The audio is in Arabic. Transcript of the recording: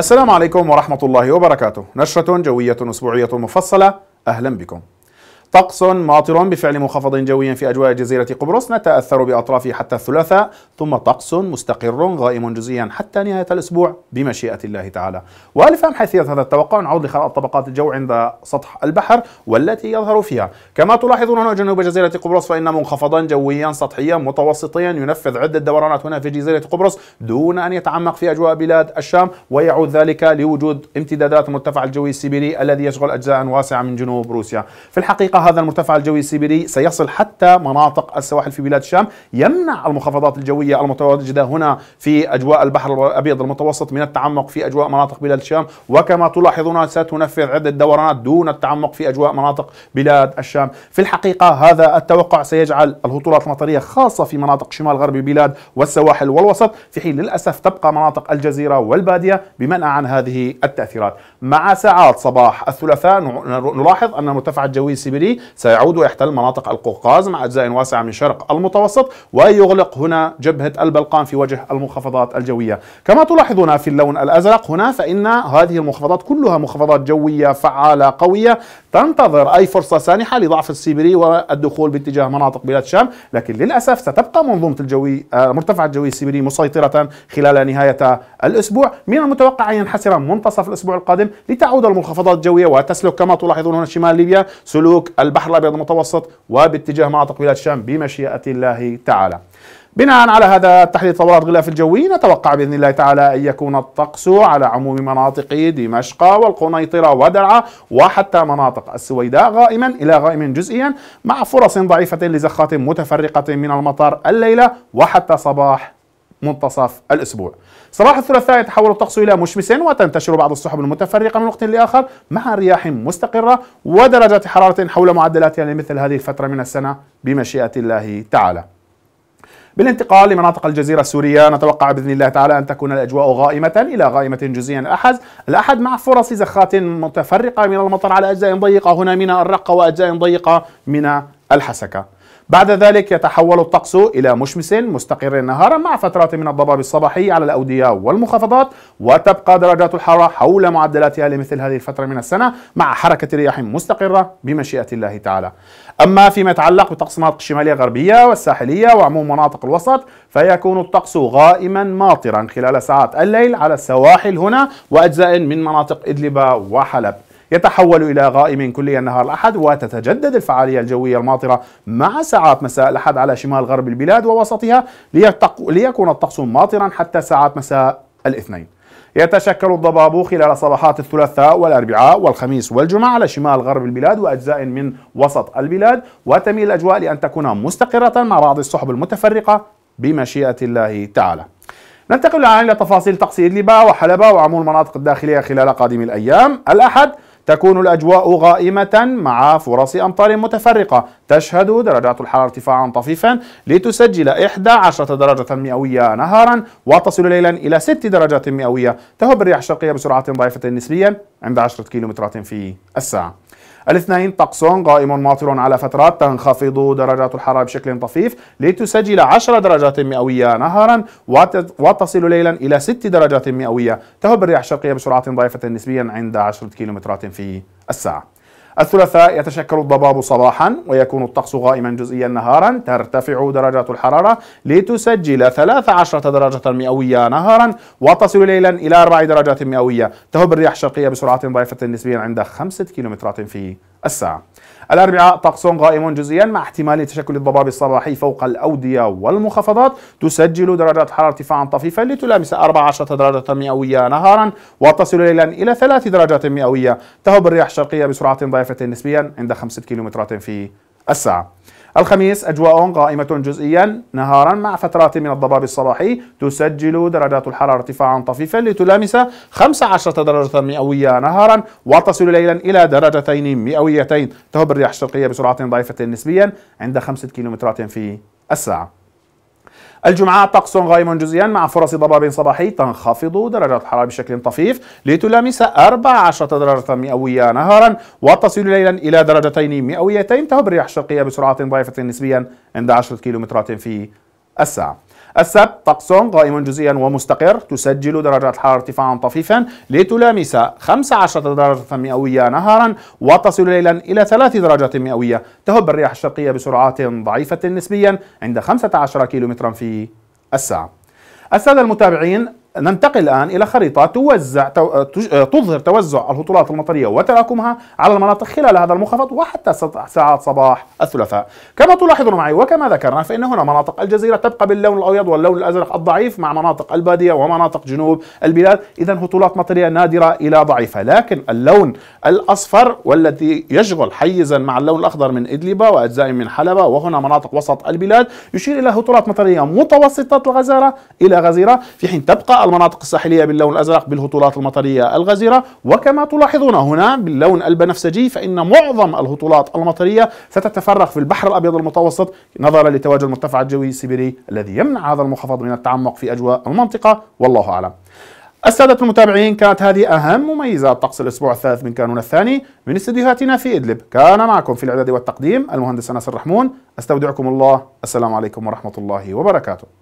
السلام عليكم ورحمة الله وبركاته نشرة جوية أسبوعية مفصلة أهلا بكم طقس ماطر بفعل منخفض جوي في أجواء جزيرة قبرص نتأثر بأطرافه حتى الثلاثاء ثم طقس مستقر غائم جزئيا حتى نهاية الأسبوع بمشيئة الله تعالى والفهم حيثية هذا التوقع نعود لخرائط طبقات الجو عند سطح البحر والتي يظهر فيها كما تلاحظون هنا جنوب جزيرة قبرص فإن منخفضا جويا سطحيا متوسطيا ينفذ عدة دورانات هنا في جزيرة قبرص دون أن يتعمق في أجواء بلاد الشام ويعود ذلك لوجود امتدادات المرتفع الجوي السيبيري الذي يشغل أجزاء واسعة من جنوب روسيا في الحقيقة هذا المرتفع الجوي السيبيري سيصل حتى مناطق السواحل في بلاد الشام يمنع المخفضات الجوية المتواجدة هنا في أجواء البحر الأبيض المتوسط من التعمق في أجواء مناطق بلاد الشام وكما تلاحظون ستنفذ عدة دورانات دون التعمق في أجواء مناطق بلاد الشام في الحقيقة هذا التوقع سيجعل الهطولات المطرية خاصة في مناطق شمال غرب البلاد والسواحل والوسط في حين للأسف تبقى مناطق الجزيرة والبادية بمنع عن هذه التأثيرات مع ساعات صباح الثلاثاء نلاحظ أن المرتفع الجوي السيبري سيعود ويحتل مناطق القوقاز مع أجزاء واسعة من شرق المتوسط ويغلق هنا جبهة البلقان في وجه المنخفضات الجوية كما تلاحظون في اللون الأزرق هنا فإن هذه المنخفضات كلها منخفضات جوية فعالة قوية تنتظر أي فرصة سانحة لضعف السيبري والدخول باتجاه مناطق بلاد الشام لكن للأسف ستبقى منظومة الجوي المرتفع آه، الجوي السيبري مسيطرة خلال نهاية الأسبوع من المتوقع أن ينحسر منتصف الأسبوع القادم لتعود المنخفضات الجوية وتسلك كما تلاحظون هنا شمال ليبيا سلوك البحر الأبيض المتوسط وباتجاه مناطق بلاد الشام بمشيئة الله تعالى بناء على هذا تحليل تطورات الغلاف الجوي نتوقع باذن الله تعالى ان يكون الطقس على عموم مناطق دمشق والقنيطره ودرعا وحتى مناطق السويداء غائما الى غائم جزئيا مع فرص ضعيفه لزخات متفرقه من المطر الليله وحتى صباح منتصف الأسبوع صباح الثلاثاء يتحول الطقس إلى مشمس وتنتشر بعض السحب المتفرقة من وقت لآخر مع رياح مستقرة ودرجات حرارة حول معدلاتها لمثل يعني هذه الفترة من السنة بمشيئة الله تعالى بالانتقال لمناطق الجزيرة السورية نتوقع بإذن الله تعالى أن تكون الأجواء غائمة إلى غائمة جزئيا الأحد الأحد مع فرص زخات متفرقة من المطر على أجزاء ضيقة هنا من الرقة وأجزاء ضيقة من الحسكة بعد ذلك يتحول الطقس إلى مشمس مستقر نهارا مع فترات من الضباب الصباحي على الأودية والمنخفضات وتبقى درجات الحرارة حول معدلاتها لمثل هذه الفترة من السنة مع حركة رياح مستقرة بمشيئة الله تعالى أما فيما يتعلق بطقس مناطق الشمالية الغربية والساحلية وعموم مناطق الوسط فيكون الطقس غائما ماطرا خلال ساعات الليل على السواحل هنا وأجزاء من مناطق إدلب وحلب يتحول إلى غائم كليا نهار الأحد وتتجدد الفعالية الجوية الماطرة مع ساعات مساء الأحد على شمال غرب البلاد ووسطها ليكون الطقس ماطرا حتى ساعات مساء الاثنين يتشكل الضباب خلال صباحات الثلاثاء والأربعاء والخميس والجمعة على شمال غرب البلاد وأجزاء من وسط البلاد وتميل الأجواء لأن تكون مستقرة مع بعض السحب المتفرقة بمشيئة الله تعالى ننتقل الآن إلى تفاصيل تقصير لبا وحلبة وعموم المناطق الداخلية خلال قادم الأيام الأحد تكون الأجواء غائمة مع فرص أمطار متفرقة تشهد درجات الحرارة ارتفاعا طفيفا لتسجل 11 درجة مئوية نهارا وتصل ليلا إلى 6 درجات مئوية تهب الرياح الشرقية بسرعة ضعيفة نسبيا عند 10 كيلومترات في الساعة الاثنين طقس قائم ماطر على فترات تنخفض درجات الحرارة بشكل طفيف لتسجل 10 درجات مئوية نهارا وتصل ليلا إلى 6 درجات مئوية تهب الرياح الشرقية بسرعة ضعيفة نسبيا عند 10 كيلومترات في الساعة الثلاثاء يتشكل الضباب صباحا ويكون الطقس غائما جزئيا نهارا ترتفع درجات الحرارة لتسجل 13 درجة مئوية نهارا وتصل ليلا إلى 4 درجات مئوية تهب الرياح الشرقية بسرعة ضعيفة نسبيا عند 5 كيلومترات في الساعة الأربعاء طقس غائم جزئيا مع احتمال تشكل الضباب الصباحي فوق الأودية والمنخفضات تسجل درجات حرارة ارتفاعا طفيفا لتلامس 14 درجة مئوية نهارا وتصل ليلا إلى 3 درجات مئوية تهب الرياح الشرقية بسرعة ضعيفة نسبيا عند 5 كيلومترات في الساعة الخميس أجواء قائمة جزئيا نهارا مع فترات من الضباب الصباحي تسجل درجات الحرارة ارتفاعا طفيفا لتلامس 15 درجة مئوية نهارا وتصل ليلا إلى درجتين مئويتين تهب الرياح الشرقية بسرعة ضعيفة نسبيا عند 5 كيلومترات في الساعة الجمعة طقس غائم جزئيا مع فرص ضباب صباحي تنخفض درجات الحرارة بشكل طفيف لتلامس 14 درجة مئوية نهارا وتصل ليلا إلى درجتين مئويتين تهب الرياح الشرقية بسرعة ضعيفة نسبيا عند 10 كيلومترات في الساعة السبت طقس قائم جزئيا ومستقر تسجل درجات حرارة ارتفاعا طفيفا لتلامس 15 درجة مئوية نهارا وتصل ليلا إلى 3 درجات مئوية تهب الرياح الشرقية بسرعات ضعيفة نسبيا عند 15 كيلومترا في الساعة السادة المتابعين ننتقل الآن إلى خريطة توزع آه، آه، تظهر توزع الهطولات المطرية وتراكمها على المناطق خلال هذا المنخفض وحتى ساعات صباح الثلاثاء كما تلاحظون معي وكما ذكرنا فإن هنا مناطق الجزيرة تبقى باللون الأبيض واللون الأزرق الضعيف مع مناطق البادية ومناطق جنوب البلاد إذا هطولات مطرية نادرة إلى ضعيفة لكن اللون الأصفر والذي يشغل حيزا مع اللون الأخضر من إدلب وأجزاء من حلبة وهنا مناطق وسط البلاد يشير إلى هطولات مطرية متوسطة الغزارة إلى غزيرة في حين تبقى المناطق الساحلية باللون الأزرق بالهطولات المطرية الغزيرة وكما تلاحظون هنا باللون البنفسجي فإن معظم الهطولات المطرية ستتفرغ في البحر الأبيض المتوسط نظرا لتواجد المرتفع الجوي السيبيري الذي يمنع هذا المنخفض من التعمق في أجواء المنطقة والله أعلم السادة المتابعين كانت هذه أهم مميزات طقس الأسبوع الثالث من كانون الثاني من استديوهاتنا في إدلب كان معكم في الإعداد والتقديم المهندس أنس الرحمون أستودعكم الله السلام عليكم ورحمة الله وبركاته